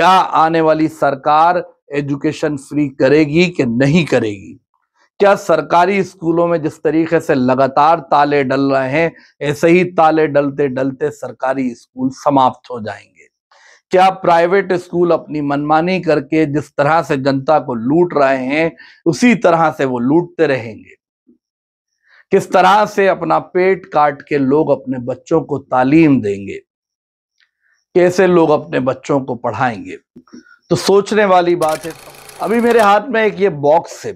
क्या आने वाली सरकार एजुकेशन फ्री करेगी कि नहीं करेगी क्या सरकारी स्कूलों में जिस तरीके से लगातार ताले डल रहे हैं ऐसे ही ताले डलते डलते सरकारी स्कूल समाप्त हो जाएंगे क्या प्राइवेट स्कूल अपनी मनमानी करके जिस तरह से जनता को लूट रहे हैं उसी तरह से वो लूटते रहेंगे किस तरह से अपना पेट काट के लोग अपने बच्चों को तालीम देंगे कैसे लोग अपने बच्चों को पढ़ाएंगे तो सोचने वाली बात है अभी मेरे हाथ में एक ये बॉक्स है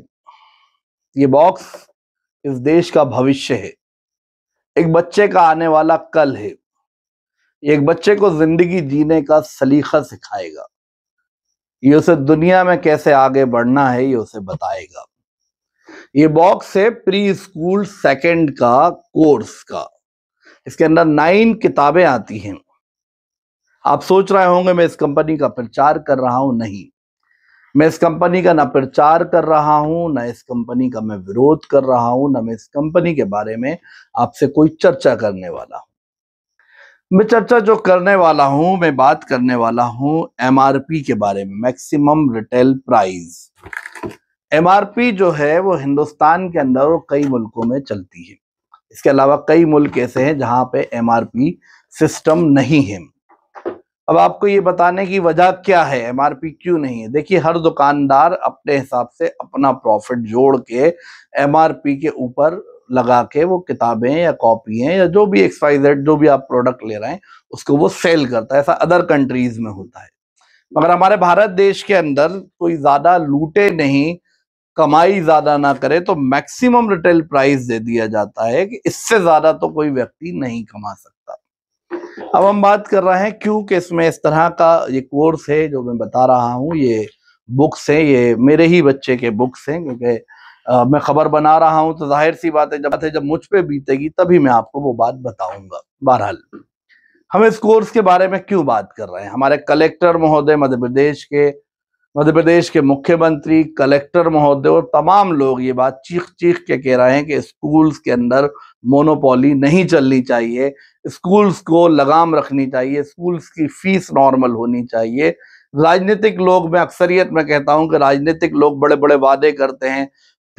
ये बॉक्स इस देश का भविष्य है एक बच्चे का आने वाला कल है एक बच्चे को जिंदगी जीने का सलीका सिखाएगा ये उसे दुनिया में कैसे आगे बढ़ना है ये उसे बताएगा ये बॉक्स है प्री स्कूल सेकेंड का कोर्स का इसके अंदर नाइन किताबें आती हैं आप सोच रहे होंगे मैं इस कंपनी का प्रचार कर रहा हूं नहीं मैं इस कंपनी का ना प्रचार कर रहा हूं ना इस कंपनी का मैं विरोध कर रहा हूं ना मैं इस कंपनी के बारे में आपसे कोई चर्चा करने वाला हूं मैं चर्चा जो करने वाला हूं मैं बात करने वाला हूं एमआरपी के बारे में मैक्सिमम रिटेल प्राइस एमआरपी जो है वो हिंदुस्तान के अंदर और कई मुल्कों में चलती है इसके अलावा कई मुल्क ऐसे हैं जहां पे एमआरपी सिस्टम नहीं है अब आपको ये बताने की वजह क्या है एम क्यों नहीं है देखिए हर दुकानदार अपने हिसाब से अपना प्रॉफिट जोड़ के एम के ऊपर लगा के वो किताबें या कॉपी या जो भी एक्सपाइजेड जो भी आप प्रोडक्ट ले रहे हैं उसको वो सेल करता है ऐसा अदर कंट्रीज में होता है मगर हमारे भारत देश के अंदर कोई ज्यादा लूटे नहीं कमाई ज्यादा ना करे तो मैक्सिमम रिटेल प्राइस दे दिया जाता है कि इससे ज्यादा तो कोई व्यक्ति नहीं कमा सकता अब हम बात कर रहे हैं क्योंकि इसमें इस तरह का ये कोर्स है जो मैं बता रहा हूँ ये बुक्स हैं ये मेरे ही बच्चे के बुक्स हैं क्योंकि मैं खबर बना रहा हूँ तो जाहिर सी बात है जब है जब मुझ पर बीतेगी तभी मैं आपको वो बात बताऊंगा बहरहाल हम इस कोर्स के बारे में क्यों बात कर रहे हैं हमारे कलेक्टर महोदय मध्य प्रदेश के मध्य प्रदेश के मुख्यमंत्री कलेक्टर महोदय और तमाम लोग ये बात चीख चीख के कह रहे हैं कि स्कूल्स के अंदर मोनोपोली नहीं चलनी चाहिए स्कूल्स को लगाम रखनी चाहिए स्कूल्स की फीस नॉर्मल होनी चाहिए राजनीतिक लोग मैं अक्सरियत में कहता हूं कि राजनीतिक लोग बड़े बड़े वादे करते हैं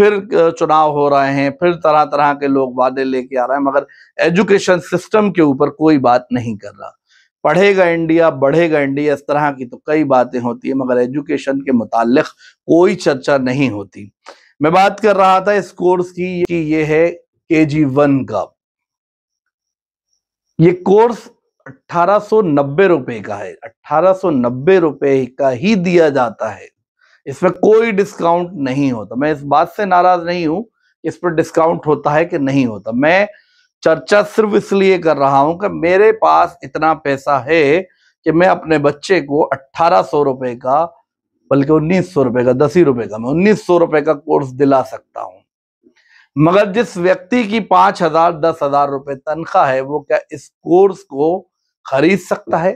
फिर चुनाव हो रहे हैं फिर तरह तरह के लोग वादे लेके आ रहे हैं मगर एजुकेशन सिस्टम के ऊपर कोई बात नहीं कर रहा पढ़ेगा इंडिया बढ़ेगा इंडिया इस तरह की तो कई बातें होती है मगर एजुकेशन के मुतालिक कोई चर्चा नहीं होती मैं बात कर रहा था इस कोर्स की कि ये है के जी वन का ये कोर्स नब्बे रुपए का है नब्बे रुपए का ही दिया जाता है इसमें कोई डिस्काउंट नहीं होता मैं इस बात से नाराज नहीं हूं इस पर डिस्काउंट होता है कि नहीं होता मैं चर्चा सिर्फ इसलिए कर रहा हूं कि मेरे पास इतना पैसा है कि मैं अपने बच्चे को अट्ठारह सौ रुपए का बल्कि उन्नीस सौ रुपए का दस ही रुपए का मैं उन्नीस सौ रुपए का कोर्स दिला सकता हूं मगर जिस व्यक्ति की पांच हजार दस हजार रुपए तनख्वाह है वो क्या इस कोर्स को खरीद सकता है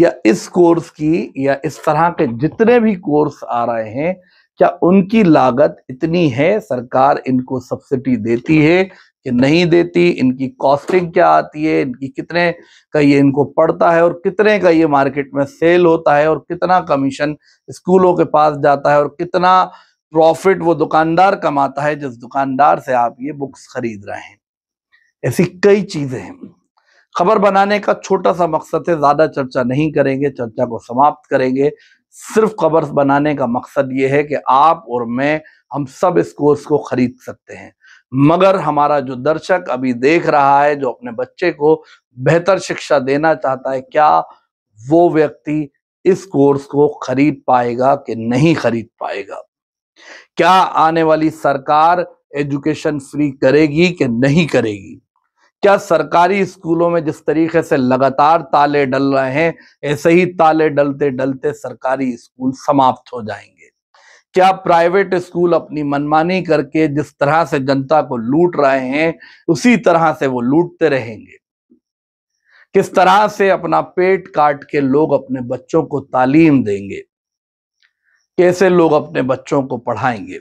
या इस कोर्स की या इस तरह के जितने भी कोर्स आ रहे हैं क्या उनकी लागत इतनी है सरकार इनको सब्सिडी देती है ये नहीं देती इनकी कॉस्टिंग क्या आती है इनकी कितने का ये इनको पड़ता है और कितने का ये मार्केट में सेल होता है और कितना कमीशन स्कूलों के पास जाता है और कितना प्रॉफिट वो दुकानदार कमाता है जिस दुकानदार से आप ये बुक्स खरीद रहे हैं ऐसी कई चीजें हैं खबर बनाने का छोटा सा मकसद है ज्यादा चर्चा नहीं करेंगे चर्चा को समाप्त करेंगे सिर्फ खबर बनाने का मकसद ये है कि आप और मैं हम सब इस कोर्स को खरीद सकते हैं मगर हमारा जो दर्शक अभी देख रहा है जो अपने बच्चे को बेहतर शिक्षा देना चाहता है क्या वो व्यक्ति इस कोर्स को खरीद पाएगा कि नहीं खरीद पाएगा क्या आने वाली सरकार एजुकेशन फ्री करेगी कि नहीं करेगी क्या सरकारी स्कूलों में जिस तरीके से लगातार ताले डल रहे हैं ऐसे ही ताले डलते डलते सरकारी स्कूल समाप्त हो जाएंगे क्या प्राइवेट स्कूल अपनी मनमानी करके जिस तरह से जनता को लूट रहे हैं उसी तरह से वो लूटते रहेंगे किस तरह से अपना पेट काट के लोग अपने बच्चों को तालीम देंगे कैसे लोग अपने बच्चों को पढ़ाएंगे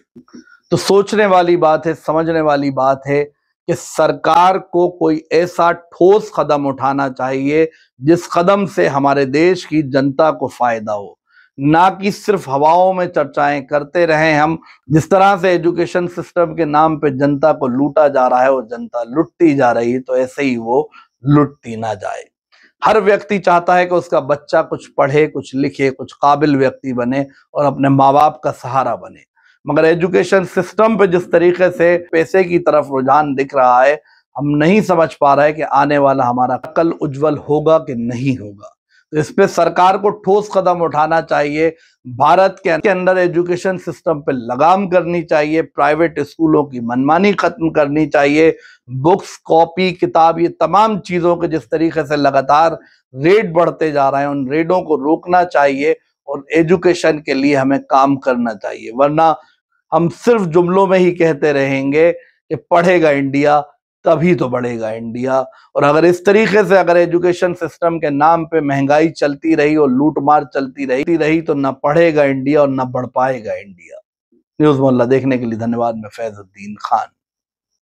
तो सोचने वाली बात है समझने वाली बात है कि सरकार को कोई ऐसा ठोस कदम उठाना चाहिए जिस कदम से हमारे देश की जनता को फायदा हो ना कि सिर्फ हवाओं में चर्चाएं करते रहे हम जिस तरह से एजुकेशन सिस्टम के नाम पे जनता को लूटा जा रहा है और जनता लुटती जा रही है तो ऐसे ही वो लुटती ना जाए हर व्यक्ति चाहता है कि उसका बच्चा कुछ पढ़े कुछ लिखे कुछ काबिल व्यक्ति बने और अपने माँ बाप का सहारा बने मगर एजुकेशन सिस्टम पे जिस तरीके से पैसे की तरफ रुझान दिख रहा है हम नहीं समझ पा रहे कि आने वाला हमारा कल उज्जवल होगा कि नहीं होगा इस पे सरकार को ठोस कदम उठाना चाहिए भारत के अंदर एजुकेशन सिस्टम पे लगाम करनी चाहिए प्राइवेट स्कूलों की मनमानी खत्म करनी चाहिए बुक्स कॉपी किताब ये तमाम चीज़ों के जिस तरीके से लगातार रेट बढ़ते जा रहे हैं उन रेटों को रोकना चाहिए और एजुकेशन के लिए हमें काम करना चाहिए वरना हम सिर्फ जुमलों में ही कहते रहेंगे कि पढ़ेगा इंडिया तभी तो बढ़ेगा इंडिया और अगर इस तरीके से अगर एजुकेशन सिस्टम के नाम पे महंगाई चलती रही और लूटमार चलती रही रही तो ना पढ़ेगा इंडिया और ना बढ़ पाएगा इंडिया न्यूज मोहल्ला देखने के लिए धन्यवाद मैं फैजुद्दीन खान